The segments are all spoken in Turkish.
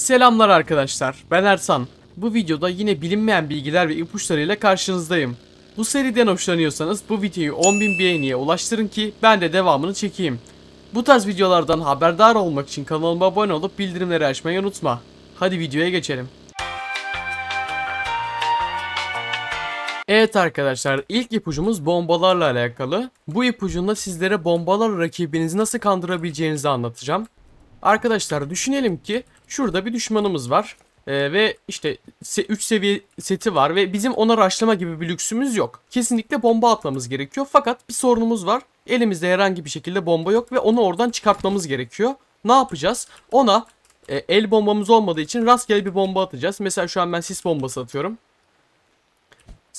Selamlar arkadaşlar, ben Ersan. Bu videoda yine bilinmeyen bilgiler ve ipuçlarıyla karşınızdayım. Bu seriden hoşlanıyorsanız bu videoyu 10.000 beğeniye ulaştırın ki ben de devamını çekeyim. Bu tarz videolardan haberdar olmak için kanalıma abone olup bildirimleri açmayı unutma. Hadi videoya geçelim. Evet arkadaşlar ilk ipucumuz bombalarla alakalı. Bu ipucunda sizlere bombalar rakibinizi nasıl kandırabileceğinizi anlatacağım. Arkadaşlar düşünelim ki Şurada bir düşmanımız var. Ee, ve işte 3 seviye seti var ve bizim ona raşlama gibi bir lüksümüz yok. Kesinlikle bomba atmamız gerekiyor fakat bir sorunumuz var. Elimizde herhangi bir şekilde bomba yok ve onu oradan çıkartmamız gerekiyor. Ne yapacağız? Ona e, el bombamız olmadığı için rastgele bir bomba atacağız. Mesela şu an ben sis bombası atıyorum.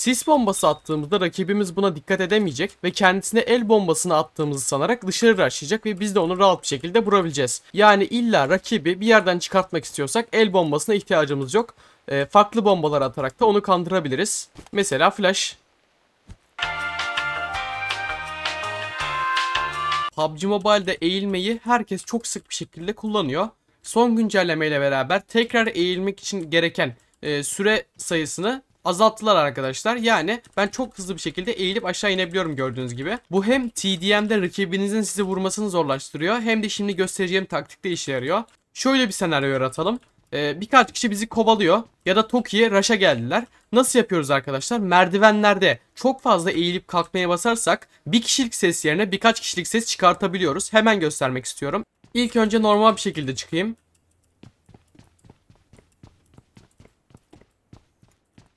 Sis bombası attığımızda rakibimiz buna dikkat edemeyecek ve kendisine el bombasını attığımızı sanarak dışarı raşlayacak ve biz de onu rahat bir şekilde vurabileceğiz. Yani illa rakibi bir yerden çıkartmak istiyorsak el bombasına ihtiyacımız yok. E, farklı bombalar atarak da onu kandırabiliriz. Mesela flash. PUBG Mobile'de eğilmeyi herkes çok sık bir şekilde kullanıyor. Son güncellemeyle beraber tekrar eğilmek için gereken e, süre sayısını azalttılar arkadaşlar. Yani ben çok hızlı bir şekilde eğilip aşağı inebiliyorum gördüğünüz gibi. Bu hem TDM'de rakibinizin sizi vurmasını zorlaştırıyor hem de şimdi göstereceğim taktikte işe yarıyor. Şöyle bir senaryo yaratalım. Ee, birkaç kişi bizi kovalıyor ya da Toki'ye Rush'a geldiler. Nasıl yapıyoruz arkadaşlar? Merdivenlerde çok fazla eğilip kalkmaya basarsak bir kişilik ses yerine birkaç kişilik ses çıkartabiliyoruz. Hemen göstermek istiyorum. İlk önce normal bir şekilde çıkayım.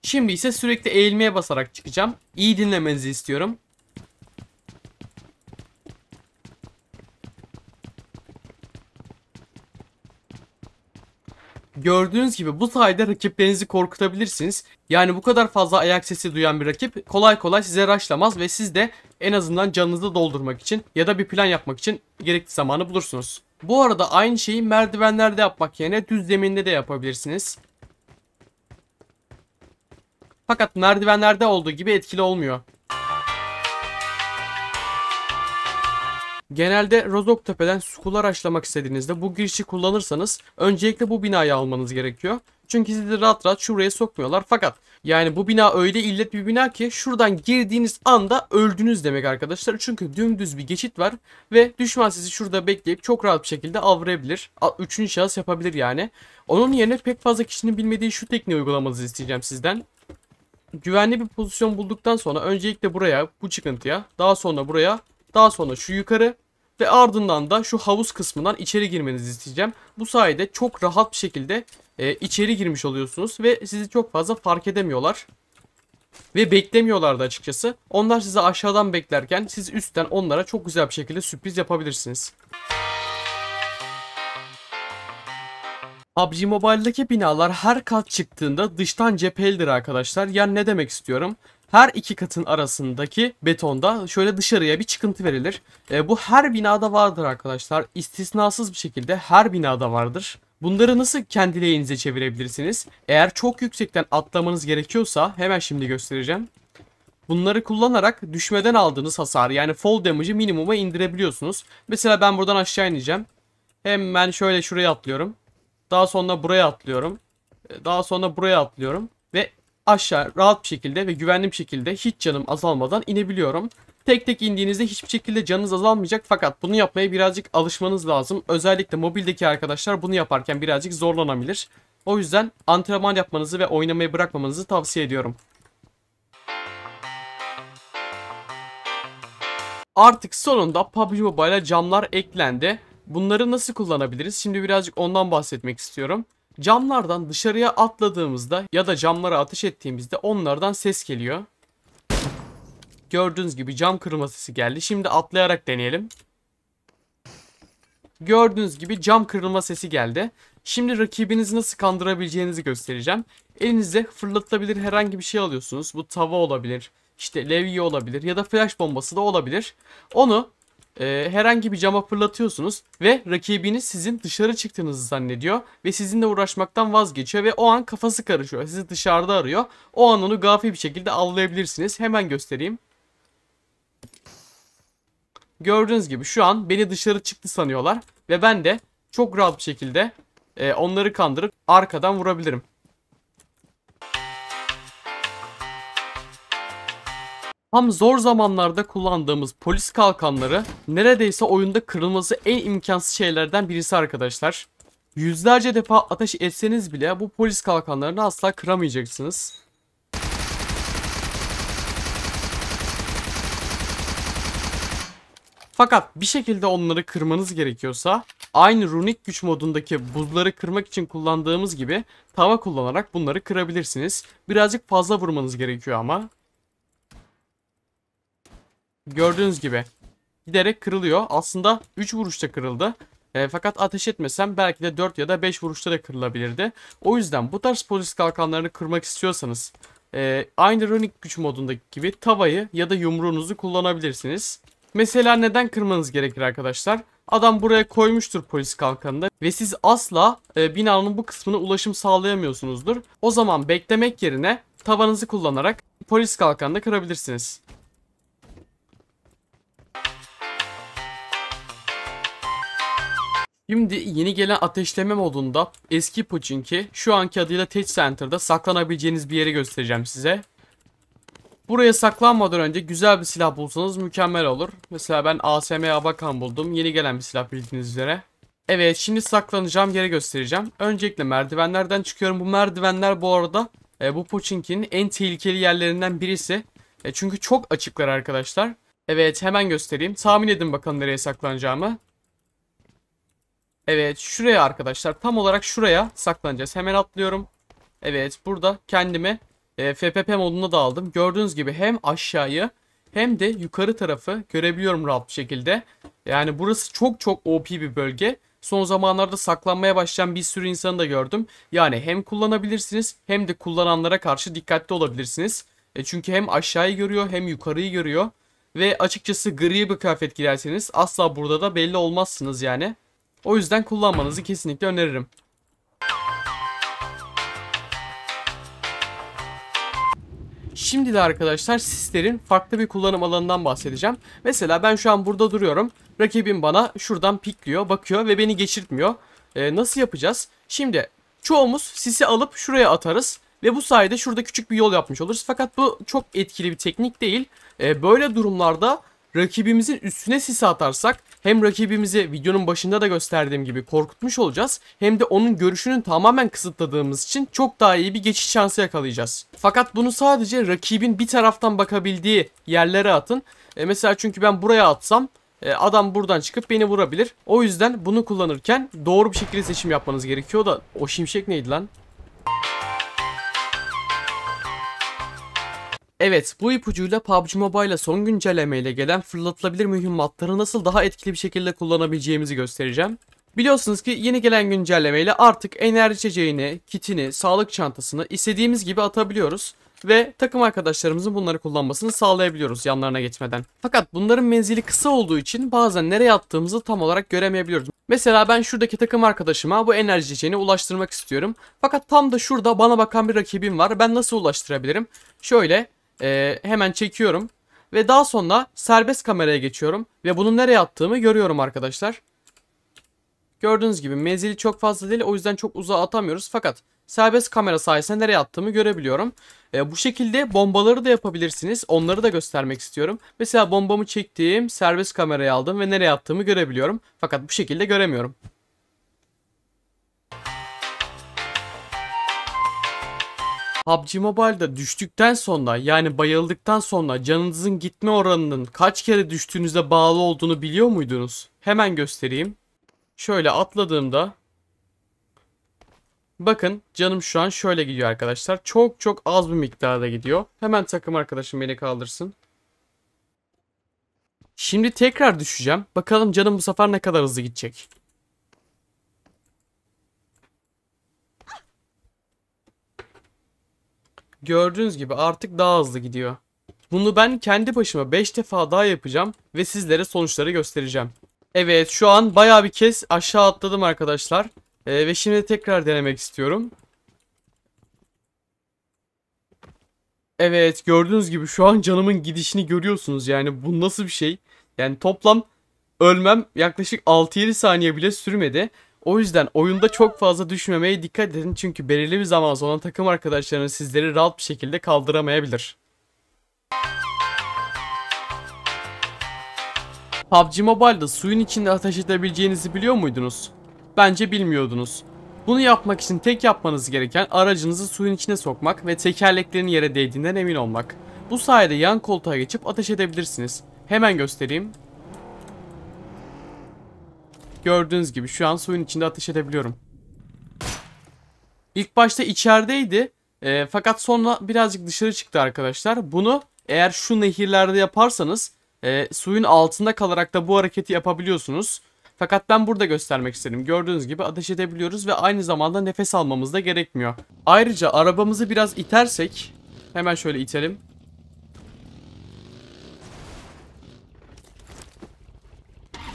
Şimdi ise sürekli eğilmeye basarak çıkacağım. İyi dinlemenizi istiyorum. Gördüğünüz gibi bu sayede rakiplerinizi korkutabilirsiniz. Yani bu kadar fazla ayak sesi duyan bir rakip kolay kolay size raşlamaz ve siz de en azından canınızı doldurmak için ya da bir plan yapmak için gerekli zamanı bulursunuz. Bu arada aynı şeyi merdivenlerde yapmak yerine düz zeminde de yapabilirsiniz. Fakat merdivenlerde olduğu gibi etkili olmuyor. Genelde Rozok Tepe'den skular açlamak istediğinizde bu girişi kullanırsanız öncelikle bu binayı almanız gerekiyor. Çünkü sizi rahat rahat şuraya sokmuyorlar fakat yani bu bina öyle illet bir bina ki şuradan girdiğiniz anda öldünüz demek arkadaşlar. Çünkü dümdüz bir geçit var ve düşman sizi şurada bekleyip çok rahat bir şekilde avrayabilir. Üçüncü şahıs yapabilir yani. Onun yerine pek fazla kişinin bilmediği şu tekniği uygulamanızı isteyeceğim sizden güvenli bir pozisyon bulduktan sonra öncelikle buraya bu çıkıntıya daha sonra buraya daha sonra şu yukarı ve ardından da şu havuz kısmından içeri girmenizi isteyeceğim. Bu sayede çok rahat bir şekilde e, içeri girmiş oluyorsunuz ve sizi çok fazla fark edemiyorlar. Ve beklemiyorlardı açıkçası. Onlar sizi aşağıdan beklerken siz üstten onlara çok güzel bir şekilde sürpriz yapabilirsiniz. PUBG Mobile'daki binalar her kat çıktığında dıştan cephelidir arkadaşlar. Yani ne demek istiyorum? Her iki katın arasındaki betonda şöyle dışarıya bir çıkıntı verilir. E, bu her binada vardır arkadaşlar. İstisnasız bir şekilde her binada vardır. Bunları nasıl kendi lehinize çevirebilirsiniz? Eğer çok yüksekten atlamanız gerekiyorsa hemen şimdi göstereceğim. Bunları kullanarak düşmeden aldığınız hasar yani fall damage'ı minimuma indirebiliyorsunuz. Mesela ben buradan aşağı ineceğim. Hemen şöyle şuraya atlıyorum. Daha sonra buraya atlıyorum. Ee, daha sonra buraya atlıyorum. Ve aşağı rahat bir şekilde ve güvenli bir şekilde hiç canım azalmadan inebiliyorum. Tek tek indiğinizde hiçbir şekilde canınız azalmayacak fakat bunu yapmaya birazcık alışmanız lazım. Özellikle mobildeki arkadaşlar bunu yaparken birazcık zorlanabilir. O yüzden antrenman yapmanızı ve oynamayı bırakmamanızı tavsiye ediyorum. Artık sonunda PUBG Mobile'a camlar eklendi. Bunları nasıl kullanabiliriz? Şimdi birazcık ondan bahsetmek istiyorum. Camlardan dışarıya atladığımızda ya da camlara ateş ettiğimizde onlardan ses geliyor. Gördüğünüz gibi cam kırılma sesi geldi. Şimdi atlayarak deneyelim. Gördüğünüz gibi cam kırılma sesi geldi. Şimdi rakibinizi nasıl kandırabileceğinizi göstereceğim. Elinizde fırlatılabilir herhangi bir şey alıyorsunuz. Bu tava olabilir, işte levye olabilir ya da flash bombası da olabilir. Onu e, herhangi bir cama fırlatıyorsunuz ve rakibiniz sizin dışarı çıktığınızı zannediyor ve sizinle uğraşmaktan vazgeçiyor ve o an kafası karışıyor. Sizi dışarıda arıyor. O an onu gafi bir şekilde avlayabilirsiniz. Hemen göstereyim. Gördüğünüz gibi şu an beni dışarı çıktı sanıyorlar ve ben de çok rahat bir şekilde e, onları kandırıp arkadan vurabilirim. Ham zor zamanlarda kullandığımız polis kalkanları neredeyse oyunda kırılması en imkansız şeylerden birisi arkadaşlar. Yüzlerce defa ateş etseniz bile bu polis kalkanlarını asla kıramayacaksınız. Fakat bir şekilde onları kırmanız gerekiyorsa aynı runik güç modundaki buzları kırmak için kullandığımız gibi tava kullanarak bunları kırabilirsiniz. Birazcık fazla vurmanız gerekiyor ama. Gördüğünüz gibi giderek kırılıyor. Aslında 3 vuruşta kırıldı. E, fakat ateş etmesem belki de 4 ya da 5 vuruşta da kırılabilirdi. O yüzden bu tarz polis kalkanlarını kırmak istiyorsanız e, aynı runik güç modundaki gibi tavayı ya da yumruğunuzu kullanabilirsiniz. Mesela neden kırmanız gerekir arkadaşlar? Adam buraya koymuştur polis kalkanında ve siz asla e, binanın bu kısmına ulaşım sağlayamıyorsunuzdur. O zaman beklemek yerine tavanızı kullanarak polis kalkanını kırabilirsiniz. Şimdi yeni gelen ateşleme modunda eski Pochinki şu anki adıyla Tech Center'da saklanabileceğiniz bir yeri göstereceğim size. Buraya saklanmadan önce güzel bir silah bulsanız mükemmel olur. Mesela ben ASM Abakan buldum. Yeni gelen bir silah bildiğiniz üzere. Evet şimdi saklanacağım yere göstereceğim. Öncelikle merdivenlerden çıkıyorum. Bu merdivenler bu arada e, bu Pochinki'nin en tehlikeli yerlerinden birisi. E, çünkü çok açıklar arkadaşlar. Evet hemen göstereyim. Tahmin edin bakalım nereye saklanacağımı. Evet şuraya arkadaşlar tam olarak şuraya saklanacağız. Hemen atlıyorum. Evet burada kendimi e, FPP modunda da aldım. Gördüğünüz gibi hem aşağıyı hem de yukarı tarafı görebiliyorum rahat bir şekilde. Yani burası çok çok OP bir bölge. Son zamanlarda saklanmaya başlayan bir sürü insanı da gördüm. Yani hem kullanabilirsiniz hem de kullananlara karşı dikkatli olabilirsiniz. E çünkü hem aşağıyı görüyor hem yukarıyı görüyor. Ve açıkçası gri bir kıyafet girerseniz asla burada da belli olmazsınız yani. O yüzden kullanmanızı kesinlikle öneririm. Şimdi de arkadaşlar sislerin farklı bir kullanım alanından bahsedeceğim. Mesela ben şu an burada duruyorum. Rakibim bana şuradan pikliyor, bakıyor ve beni geçirtmiyor. Ee, nasıl yapacağız? Şimdi çoğumuz sisi alıp şuraya atarız. Ve bu sayede şurada küçük bir yol yapmış oluruz. Fakat bu çok etkili bir teknik değil. Ee, böyle durumlarda rakibimizin üstüne sisi atarsak hem rakibimizi videonun başında da gösterdiğim gibi korkutmuş olacağız hem de onun görüşünü tamamen kısıtladığımız için çok daha iyi bir geçiş şansı yakalayacağız. Fakat bunu sadece rakibin bir taraftan bakabildiği yerlere atın. E mesela çünkü ben buraya atsam e, adam buradan çıkıp beni vurabilir. O yüzden bunu kullanırken doğru bir şekilde seçim yapmanız gerekiyor da o şimşek neydi lan? Evet bu ipucuyla PUBG Mobile'a son güncellemeyle gelen fırlatılabilir mühimmatları nasıl daha etkili bir şekilde kullanabileceğimizi göstereceğim. Biliyorsunuz ki yeni gelen güncellemeyle artık enerji içeceğini, kitini, sağlık çantasını istediğimiz gibi atabiliyoruz ve takım arkadaşlarımızın bunları kullanmasını sağlayabiliyoruz yanlarına geçmeden. Fakat bunların menzili kısa olduğu için bazen nereye attığımızı tam olarak göremeyebiliyoruz. Mesela ben şuradaki takım arkadaşıma bu enerji içeceğini ulaştırmak istiyorum. Fakat tam da şurada bana bakan bir rakibim var. Ben nasıl ulaştırabilirim? Şöyle e, hemen çekiyorum. Ve daha sonra serbest kameraya geçiyorum. Ve bunu nereye attığımı görüyorum arkadaşlar. Gördüğünüz gibi menzili çok fazla değil o yüzden çok uzağa atamıyoruz. Fakat serbest kamera sayesinde nereye attığımı görebiliyorum. E, bu şekilde bombaları da yapabilirsiniz. Onları da göstermek istiyorum. Mesela bombamı çektiğim serbest kameraya aldım ve nereye attığımı görebiliyorum. Fakat bu şekilde göremiyorum. PUBG Mobile'da düştükten sonra yani bayıldıktan sonra canınızın gitme oranının kaç kere düştüğünüze bağlı olduğunu biliyor muydunuz? Hemen göstereyim. Şöyle atladığımda Bakın canım şu an şöyle gidiyor arkadaşlar. Çok çok az bir miktarda gidiyor. Hemen takım arkadaşım beni kaldırsın. Şimdi tekrar düşeceğim. Bakalım canım bu sefer ne kadar hızlı gidecek. Gördüğünüz gibi artık daha hızlı gidiyor. Bunu ben kendi başıma 5 defa daha yapacağım ve sizlere sonuçları göstereceğim. Evet şu an baya bir kez aşağı atladım arkadaşlar. Ee, ve şimdi tekrar denemek istiyorum. Evet gördüğünüz gibi şu an canımın gidişini görüyorsunuz. Yani bu nasıl bir şey? Yani toplam ölmem yaklaşık 6-7 saniye bile sürmedi. O yüzden oyunda çok fazla düşmemeye dikkat edin çünkü belirli bir zaman sonra takım arkadaşlarınız sizleri rahat bir şekilde kaldıramayabilir. PUBG Mobile'da suyun içinde ateş edebileceğinizi biliyor muydunuz? Bence bilmiyordunuz. Bunu yapmak için tek yapmanız gereken aracınızı suyun içine sokmak ve tekerleklerin yere değdiğinden emin olmak. Bu sayede yan koltuğa geçip ateş edebilirsiniz. Hemen göstereyim. Gördüğünüz gibi şu an suyun içinde ateş edebiliyorum. İlk başta içerideydi. E, fakat sonra birazcık dışarı çıktı arkadaşlar. Bunu eğer şu nehirlerde yaparsanız e, suyun altında kalarak da bu hareketi yapabiliyorsunuz. Fakat ben burada göstermek istedim. Gördüğünüz gibi ateş edebiliyoruz ve aynı zamanda nefes almamız da gerekmiyor. Ayrıca arabamızı biraz itersek hemen şöyle itelim.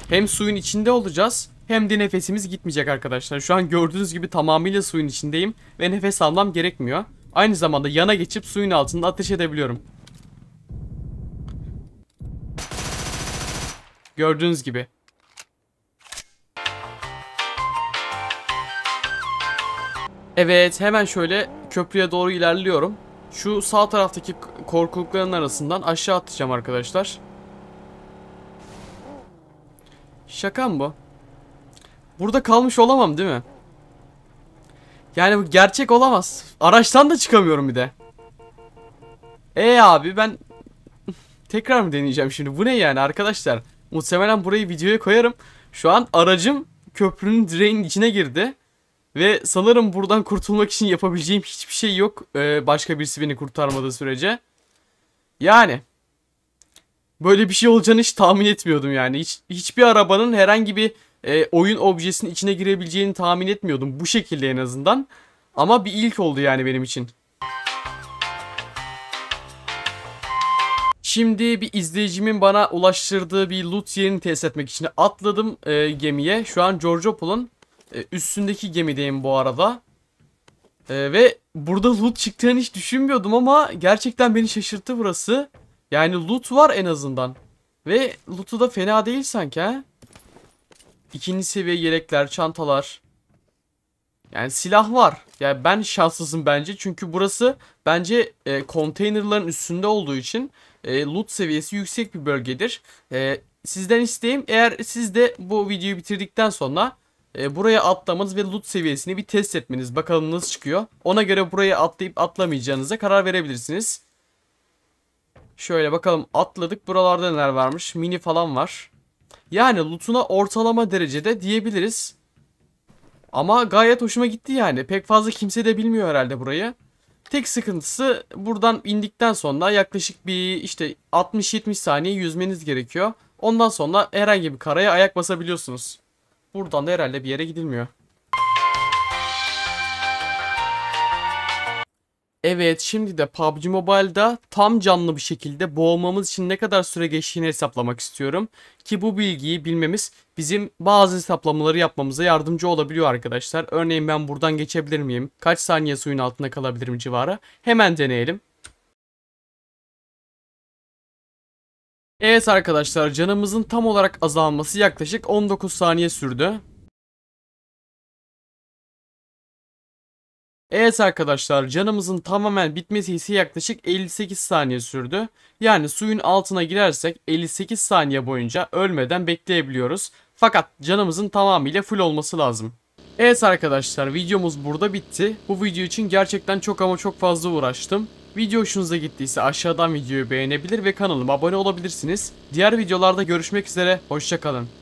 Hem suyun içinde olacağız hem de nefesimiz gitmeyecek arkadaşlar. Şu an gördüğünüz gibi tamamıyla suyun içindeyim ve nefes almam gerekmiyor. Aynı zamanda yana geçip suyun altında ateş edebiliyorum. Gördüğünüz gibi. Evet hemen şöyle köprüye doğru ilerliyorum. Şu sağ taraftaki korkulukların arasından aşağı atacağım arkadaşlar. Şaka mı bu? Burada kalmış olamam değil mi? Yani bu gerçek olamaz. Araçtan da çıkamıyorum bir de. E abi ben tekrar mı deneyeceğim şimdi? Bu ne yani arkadaşlar? Muhtemelen burayı videoya koyarım. Şu an aracım köprünün direğinin içine girdi. Ve sanırım buradan kurtulmak için yapabileceğim hiçbir şey yok. Ee, başka birisi beni kurtarmadığı sürece. Yani Böyle bir şey olacağını hiç tahmin etmiyordum yani. Hiç, hiçbir arabanın herhangi bir e, oyun objesinin içine girebileceğini tahmin etmiyordum. Bu şekilde en azından. Ama bir ilk oldu yani benim için. Şimdi bir izleyicimin bana ulaştırdığı bir loot yerini test etmek için atladım e, gemiye. Şu an Georgopol'un e, üstündeki gemideyim bu arada. E, ve burada loot çıktığını hiç düşünmüyordum ama gerçekten beni şaşırttı burası. Yani loot var en azından. Ve loot'u da fena değil sanki ha. İkinci seviye yelekler, çantalar. Yani silah var. Yani ben şanslısın bence. Çünkü burası bence e, konteynerların üstünde olduğu için e, loot seviyesi yüksek bir bölgedir. E, sizden isteğim eğer siz de bu videoyu bitirdikten sonra e, buraya atlamanız ve loot seviyesini bir test etmeniz. Bakalım nasıl çıkıyor. Ona göre buraya atlayıp atlamayacağınıza karar verebilirsiniz. Şöyle bakalım atladık. Buralarda neler varmış? Mini falan var. Yani lootuna ortalama derecede diyebiliriz. Ama gayet hoşuma gitti yani. Pek fazla kimse de bilmiyor herhalde burayı. Tek sıkıntısı buradan indikten sonra yaklaşık bir işte 60-70 saniye yüzmeniz gerekiyor. Ondan sonra herhangi bir karaya ayak basabiliyorsunuz. Buradan da herhalde bir yere gidilmiyor. Evet şimdi de PUBG Mobile'da tam canlı bir şekilde boğulmamız için ne kadar süre geçtiğini hesaplamak istiyorum. Ki bu bilgiyi bilmemiz bizim bazı hesaplamaları yapmamıza yardımcı olabiliyor arkadaşlar. Örneğin ben buradan geçebilir miyim? Kaç saniye suyun altında kalabilirim civara? Hemen deneyelim. Evet arkadaşlar canımızın tam olarak azalması yaklaşık 19 saniye sürdü. Evet arkadaşlar canımızın tamamen bitmesi ise yaklaşık 58 saniye sürdü. Yani suyun altına girersek 58 saniye boyunca ölmeden bekleyebiliyoruz. Fakat canımızın tamamıyla full olması lazım. Evet arkadaşlar videomuz burada bitti. Bu video için gerçekten çok ama çok fazla uğraştım. Video hoşunuza gittiyse aşağıdan videoyu beğenebilir ve kanalıma abone olabilirsiniz. Diğer videolarda görüşmek üzere, hoşçakalın.